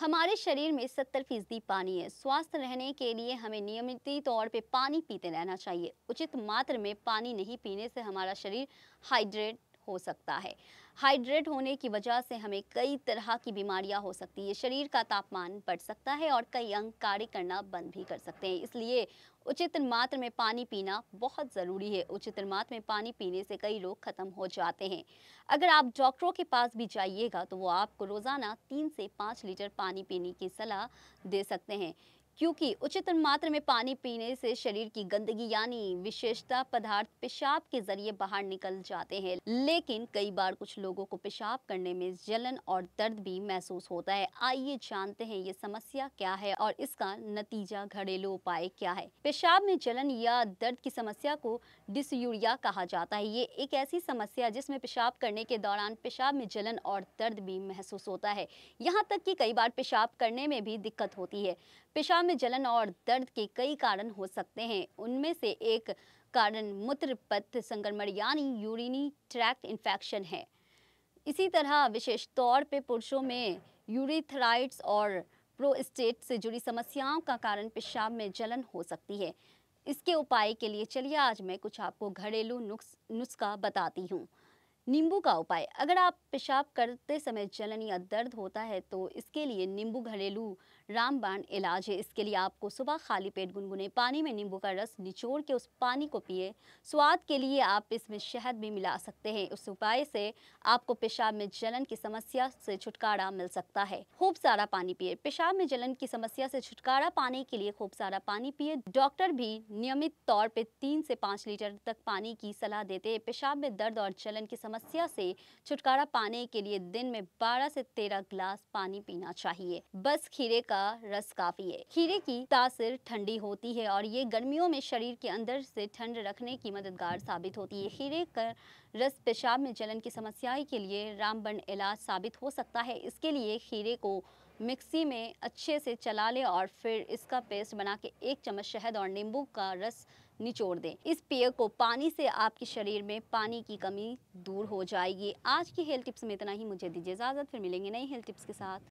हमारे शरीर में सत्तर फीसदी पानी है स्वस्थ रहने के लिए हमें नियमित तौर पे पानी पीते रहना चाहिए उचित मात्रा में पानी नहीं पीने से हमारा शरीर हाइड्रेट हो सकता है हाइड्रेट होने की वजह से हमें कई तरह की बीमारियां हो सकती है शरीर का तापमान बढ़ सकता है और कई अंग कार्य करना बंद भी कर सकते हैं इसलिए उचित मात्र में पानी पीना बहुत ज़रूरी है उचित मात्र में पानी पीने से कई रोग खत्म हो जाते हैं अगर आप डॉक्टरों के पास भी जाइएगा तो वो आपको रोज़ाना तीन से पाँच लीटर पानी पीने की सलाह दे सकते हैं क्योंकि उचित मात्रा में पानी पीने से शरीर की गंदगी यानी विशेषता पदार्थ पेशाब के जरिए बाहर निकल जाते हैं लेकिन कई बार कुछ लोगों को पेशाब करने में जलन और दर्द भी महसूस होता है आइए जानते हैं ये समस्या क्या है और इसका नतीजा घरेलू उपाय क्या है पेशाब में जलन या दर्द की समस्या को डिसयूरिया कहा जाता है ये एक ऐसी समस्या जिसमे पेशाब करने के दौरान पेशाब में जलन और दर्द भी महसूस होता है यहाँ तक की कई बार पेशाब करने में भी दिक्कत होती है पेशाब में जलन और दर्द के कई कारण हो सकते हैं उनमें से एक कारण मूत्र पथ संक्रमण यानी यूरिनी ट्रैक्ट इन्फेक्शन है इसी तरह विशेष तौर पे पुरुषों में यूरिथ्राइट्स और प्रोस्टेट से जुड़ी समस्याओं का कारण पेशाब में जलन हो सकती है इसके उपाय के लिए चलिए आज मैं कुछ आपको घरेलू नुस्खा बताती हूँ नींबू का उपाय अगर आप पेशाब करते समय जलन या दर्द होता है तो इसके लिए नींबू घरेलू रामबाण इलाज है इसके लिए आपको सुबह खाली पेट गुनगुने पानी में नींबू का रस निचोड़ के उस पानी को पिए स्वाद के लिए आप इसमें शहद भी मिला सकते हैं उस उपाय से आपको पेशाब में जलन की समस्या से छुटकारा मिल सकता है खूब सारा पानी पिए पेशाब में जलन की समस्या से छुटकारा पाने के लिए खूब सारा पानी पिए डॉक्टर भी नियमित तौर पर तीन से पाँच लीटर तक पानी की सलाह देते हैं पेशाब में दर्द और जलन की समस्या समस्या से छुटकारा पाने के लिए दिन में 12 से 13 ग्लास पानी पीना चाहिए बस खीरे का रस काफी है खीरे की तासीर ठंडी होती है और ये गर्मियों में शरीर के अंदर से ठंड रखने की मददगार साबित होती है खीरे का रस पेशाब में जलन की समस्याएं के लिए रामबन इलाज साबित हो सकता है इसके लिए खीरे को मिक्सी में अच्छे से चला लें और फिर इसका पेस्ट बना के एक चम्मच शहद और नींबू का रस निचोड़ दें इस पेय को पानी से आपके शरीर में पानी की कमी दूर हो जाएगी आज की हेल्थ टिप्स में इतना ही मुझे दीजिए इजाज़त फिर मिलेंगे नई हेल्थ टिप्स के साथ